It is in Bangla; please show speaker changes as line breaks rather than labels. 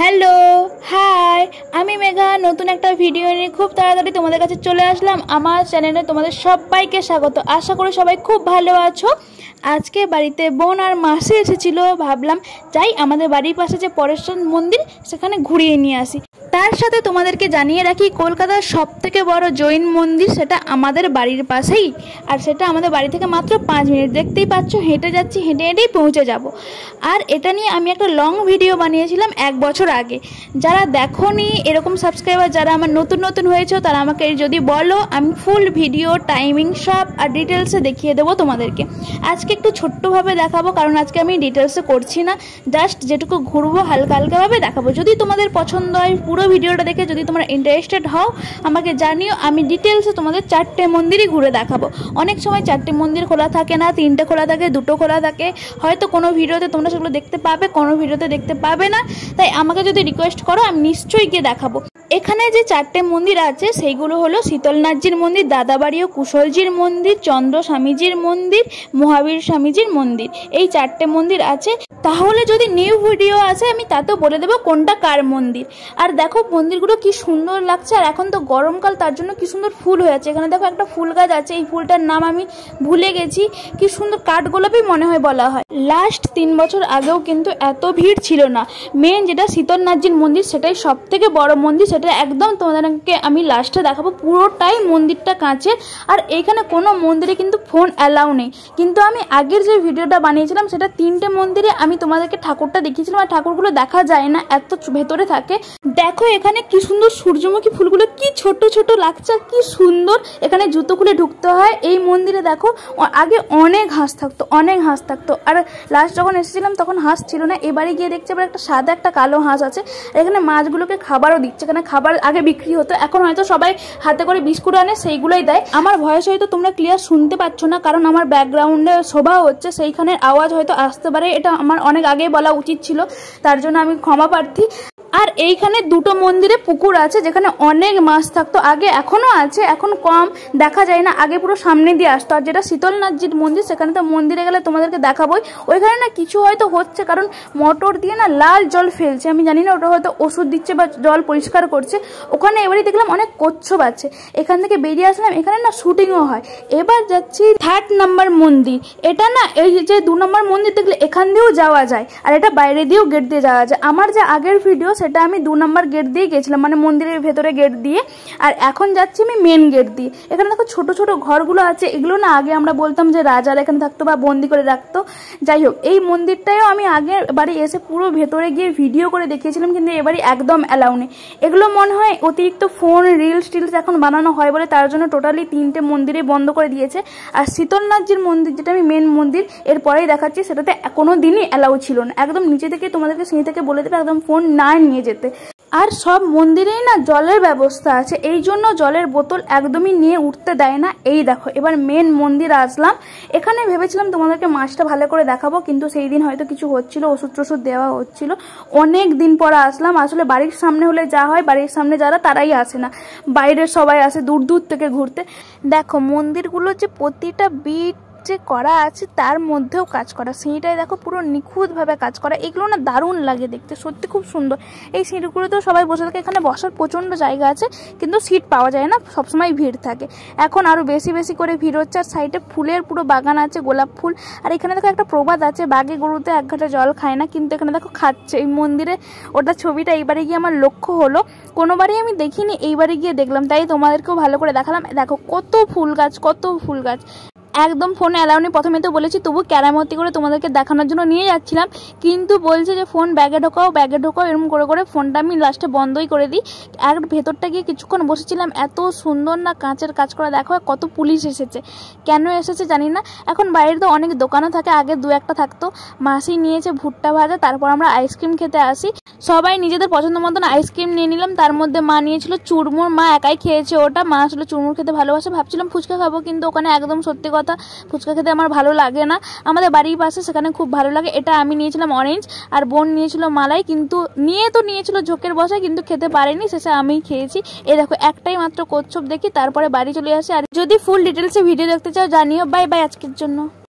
হ্যালো হাই আমি মেঘা নতুন একটা ভিডিও নিয়ে খুব তাড়াতাড়ি তোমাদের কাছে চলে আসলাম আমার চ্যানেলে তোমাদের সবাইকে স্বাগত আশা করি সবাই খুব ভালো আছো আজকে বাড়িতে বোন আর মাসে এসেছিলো ভাবলাম যাই আমাদের বাড়ির পাশে যে পরেশ্বর মন্দির সেখানে ঘুরিয়ে নিয়ে আসি তার সাথে তোমাদেরকে জানিয়ে রাখি কলকাতার সব থেকে বড় জৈন মন্দির সেটা আমাদের বাড়ির পাশেই আর সেটা আমাদের বাড়ি থেকে মাত্র পাঁচ মিনিট দেখতেই পাচ্ছ হেঁটে যাচ্ছি হেঁটে হেঁটেই পৌঁছে যাব আর এটা নিয়ে আমি একটা লং ভিডিও বানিয়েছিলাম এক বছর আগে যারা দেখো এরকম সাবস্ক্রাইবার যারা আমার নতুন নতুন হয়েছে তারা আমাকে যদি বলো আমি ফুল ভিডিও টাইমিং সব আর ডিটেলসে দেখিয়ে দেবো তোমাদেরকে আজকে একটু ছোট্টভাবে দেখাবো কারণ আজকে আমি ডিটেলসে করছি না জাস্ট যেটুকু ঘুরবো হালকা হালকাভাবে দেখাবো যদি তোমাদের পছন্দ হয় পুরো ভিডিওটা দেখে যদি তোমরা ইন্টারেস্টেড হও আমাকে জানিও আমি ডিটেলসে তোমাদের চারটে মন্দিরই ঘুরে দেখাবো অনেক সময় চারটে মন্দির খোলা থাকে না তিনটে খোলা থাকে দুটো খোলা থাকে হয়তো কোনো ভিডিওতে তোমরা সেগুলো দেখতে পাবে কোনো ভিডিওতে দেখতে পাবে না তাই আমাকে যদি রিকোয়েস্ট করো আমি নিশ্চয়ই গিয়ে দেখাবো এখানে যে চারটে মন্দির আছে সেইগুলো হলো শীতলনাথজির মন্দির দাদাবাড়ি ও কুশলজির মন্দির চন্দ্র স্বামীজির মন্দির মহাবীর স্বামীজির মন্দির এই চারটে মন্দির আছে তাহলে যদি নিউ ভিডিও আছে আমি তাতেও বলে দেবো কোনটা কার মন্দির আর দেখো মন্দিরগুলো কি সুন্দর লাগছে আর এখন তো গরমকাল তার জন্য কি সুন্দর ফুল হয়ে আছে এখানে দেখো একটা ফুল গাছ আছে এই ফুলটার নাম আমি ভুলে গেছি কি সুন্দর কাঠগোলাপই মনে হয় বলা হয় লাস্ট তিন বছর আগেও কিন্তু এত ভিড় ছিল না মেন যেটা শীতলনাথজির মন্দির সেটাই সব থেকে বড় মন্দির সেটা একদম তোমাদেরকে আমি লাস্টে দেখাবো পুরোটাই মন্দিরটা কাঁচের আর এখানে কোনো মন্দিরে কিন্তু ফোন অ্যালাউ নেই কিন্তু আমি আগের যে ভিডিওটা বানিয়েছিলাম সেটা তিনটে মন্দিরে আমি তোমাদেরকে ঠাকুরটা দেখিয়েছিলাম আর ঠাকুরগুলো দেখা যায় না এত ভেতরে থাকে দেখো এখানে কি সুন্দর সূর্যমুখী ফুলগুলো কি ছোট ছোট লাগছে কি সুন্দর এখানে জুতো খুলে ঢুকতে হয় এই মন্দিরে দেখো আগে অনেক হাঁস থাকতো অনেক হাঁস থাকতো আর লাস্ট যখন এসেছিলাম তখন হাঁস ছিল না এবারে গিয়ে দেখছি আবার একটা সাদা একটা কালো হাঁস আছে এখানে মাছগুলোকে খাবারও দিচ্ছে এখানে খাবার আগে বিক্রি হতো এখন হয়তো সবাই হাতে করে বিস্কুট আনে সেইগুলোই দেয় আমার ভয়েস হয়তো তোমরা ক্লিয়ার শুনতে পাচ্ছ না কারণ আমার ব্যাকগ্রাউন্ডে শোভা হচ্ছে সেইখানের আওয়াজ হয়তো আসতে পারে এটা আমার অনেক আগেই বলা উচিত ছিল তার জন্য আমি ক্ষমা প্রার্থী আর এইখানে দুটো মন্দিরে পুকুর আছে যেখানে অনেক মাছ থাকতো আগে এখনও আছে এখন কম দেখা যায় না আগে পুরো সামনে দিয়ে আসতো আর যেটা শীতলনাথজির মন্দির সেখানে তো মন্দিরে গেলে তোমাদেরকে দেখাবোই ওইখানে না কিছু হয়তো হচ্ছে কারণ মোটর দিয়ে না লাল জল ফেলছে আমি জানি না ওটা হয়তো ওষুধ দিচ্ছে বা জল পরিষ্কার করছে ওখানে এবারই দেখলাম অনেক কচ্ছপ আছে এখান থেকে বেরিয়ে আসলাম এখানে না শুটিংও হয় এবার যাচ্ছি থার্ড নাম্বার মন্দির এটা না এই যে দু নম্বর মন্দির দেখলে এখান দিয়েও যাওয়া যায় আর এটা বাইরে দিয়েও গেট দিয়ে যাওয়া যায় আমার যে আগের ভিডিও সেটা আমি দু নম্বর গেট দিয়ে গেছিলাম মানে মন্দিরের ভেতরে গেট দিয়ে আর এখন যাচ্ছি আমি মেন গেট দিয়ে এখানে দেখো ছোট ছোট ঘরগুলো আছে এগুলো না আগে আমরা বলতাম যে রাজার এখানে থাকতো বা বন্দি করে রাখতো যাই হোক এই মন্দিরটাও আমি আগের বাড়ি এসে পুরো ভেতরে গিয়ে ভিডিও করে দেখিয়েছিলাম কিন্তু এবারে একদম অ্যালাউ নেই এগুলো মনে হয় অতিরিক্ত ফোন রিলস টিলস এখন বানানো হয় বলে তার জন্য টোটালি তিনটে মন্দিরে বন্ধ করে দিয়েছে আর শীতলনাথজির মন্দির যেটা আমি মেন মন্দির এরপরেই দেখাচ্ছি সেটাতে কোনো দিনই অ্যালাউ ছিল না একদম নিচে থেকে তোমাদেরকে সিঁড়ি থেকে বলে দেবে একদম ফোন নাই নিয়ে যেতে আর সব মন্দিরেই না জলের ব্যবস্থা আছে এই জন্য জলের বোতল একদমই নিয়ে উঠতে দেয় না এই দেখো এবার মেন মন্দির আসলাম এখানে ভেবেছিলাম তোমাদেরকে মাছটা ভালো করে দেখাবো কিন্তু সেই দিন হয়তো কিছু হচ্ছিল ওষুধ টষুধ দেওয়া হচ্ছিল অনেক দিন পর আসলাম আসলে বাড়ির সামনে হলে যা হয় বাড়ির সামনে যারা তারাই আসে না বাইরের সবাই আসে দূর দূর থেকে ঘুরতে দেখো মন্দিরগুলো যে প্রতিটা বিট যে করা আছে তার মধ্যেও কাজ করা সিঁড়িটায় দেখো পুরো নিখুঁতভাবে কাজ করা এগুলো না দারুণ লাগে দেখতে সত্যি খুব সুন্দর এই সিঁড়িগুলোতেও সবাই বসে থাকে এখানে বসার প্রচণ্ড জায়গা আছে কিন্তু সিট পাওয়া যায় না সবসময় ভিড় থাকে এখন আরও বেশি বেশি করে ভিড় হচ্ছে আর সাইডে ফুলের পুরো বাগান আছে গোলাপ ফুল আর এখানে দেখো একটা প্রবাদ আছে বাগে গরুতে এক ঘাটা জল খায় না কিন্তু এখানে দেখো খাচ্ছে এই মন্দিরে ওটা ছবিটা এইবারে গিয়ে আমার লক্ষ্য হলো কোনোবারই আমি দেখিনি এইবারে গিয়ে দেখলাম তাই তোমাদেরকেও ভালো করে দেখালাম দেখো কত ফুল গাছ কত ফুল গাছ একদম ফোনে অ্যালাউ নেই প্রথমে তো বলেছি তবু ক্যারামতি করে তোমাদেরকে দেখানোর জন্য নিয়ে যাচ্ছিলাম কিন্তু বলছে যে ফোন ব্যাগে ঢোকাও ব্যাগে ঢোকাও এরকম করে করে ফোনটা আমি লাস্টে বন্ধই করে দিই এক ভেতরটা গিয়ে কিছুক্ষণ বসেছিলাম এত সুন্দর না কাঁচের কাজ করা দেখো কত পুলিশ এসেছে কেন এসেছে জানি না এখন বাইরে তো অনেক দোকানও থাকে আগে দু একটা থাকতো মাসি নিয়েছে ভুট্টা ভাজা তারপর আমরা আইসক্রিম খেতে আসি সবাই নিজেদের পছন্দ মতন আইসক্রিম নিয়ে নিলাম তার মধ্যে মা নিয়েছিল চুরমুর মা একাই খেয়েছে ওটা মা আসলে চুরমুর খেতে ভালোবাসে ভাবছিলাম ফুচকা খাবো কিন্তু ওখানে একদম সত্যি কথা কথা ফুচকা খেতে আমার ভালো লাগে না আমাদের বাড়ির পাশে সেখানে খুব ভালো লাগে এটা আমি নিয়েছিলাম অরেঞ্জ আর বোন নিয়েছিল মালাই কিন্তু নিয়ে তো নিয়েছিল ঝোঁকের বসায় কিন্তু খেতে পারেনি শেষে আমি খেয়েছি এ দেখো একটাই মাত্র কচ্ছপ দেখি তারপরে বাড়ি চলে আসে আর যদি ফুল ডিটেলসে ভিডিও দেখতে চাও জানিও বাই বাই আজকের জন্য